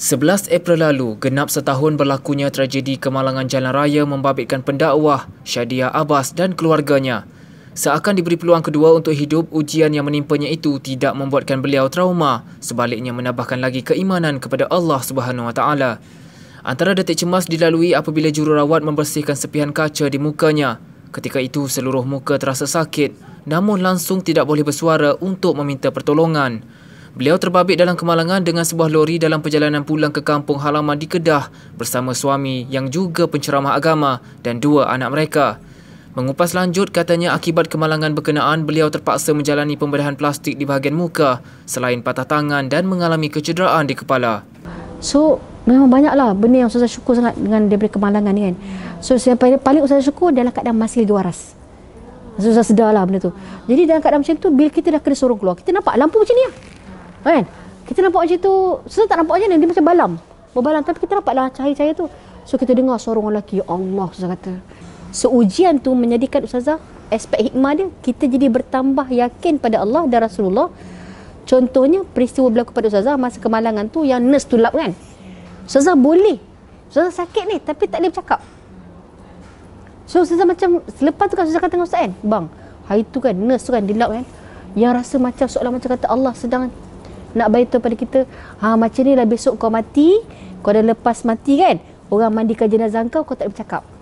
11 April lalu, genap setahun berlakunya tragedi kemalangan jalan raya membabitkan pendakwah Syadia Abbas dan keluarganya. Seakan diberi peluang kedua untuk hidup, ujian yang menimpanya itu tidak membuatkan beliau trauma, sebaliknya menambahkan lagi keimanan kepada Allah Subhanahu Wa Taala. Antara detik cemas dilalui apabila jururawat membersihkan sepihan kaca di mukanya. Ketika itu seluruh muka terasa sakit, namun langsung tidak boleh bersuara untuk meminta pertolongan. Beliau terbabit dalam kemalangan dengan sebuah lori dalam perjalanan pulang ke kampung halaman di Kedah bersama suami yang juga penceramah agama dan dua anak mereka. Mengupas lanjut, katanya akibat kemalangan berkenaan, beliau terpaksa menjalani pembedahan plastik di bahagian muka selain patah tangan dan mengalami kecederaan di kepala. So, memang banyaklah benda yang saya syukur sangat dengan daripada kemalangan ni kan. So, yang paling, paling saya syukur adalah keadaan masih lagi waras. So, saya sedarlah benda tu. Jadi, dalam keadaan macam tu, bil kita dah kena sorong keluar. Kita nampak lampu macam ni lah. Ya? Kan? Kita nampak macam tu, sebenarnya tak nampak macam ni, dia macam balam. Berbalam, tapi kita dapatlah cahaya-cahaya tu. So, kita dengar suara orang lelaki, ya Allah Ustazah kata. So, ujian tu menjadikan Ustazah, aspek hikmah dia, kita jadi bertambah yakin pada Allah dan Rasulullah. Contohnya, peristiwa berlaku pada Ustazah, masa kemalangan tu, yang nurse tulap kan? Ustazah boleh. Ustazah sakit ni, tapi tak boleh bercakap. So, Ustazah macam, selepas tu kan Ustazah kata dengan Ustaz kan? Bang, hari tu kan, nurse tu kan, dilap kan? Yang rasa macam, soalan macam kata Allah sedang nak bayar tu pada kita ha macam ni lah besok kau mati kau dah lepas mati kan orang mandikan jenazah kau kau tak boleh bercakap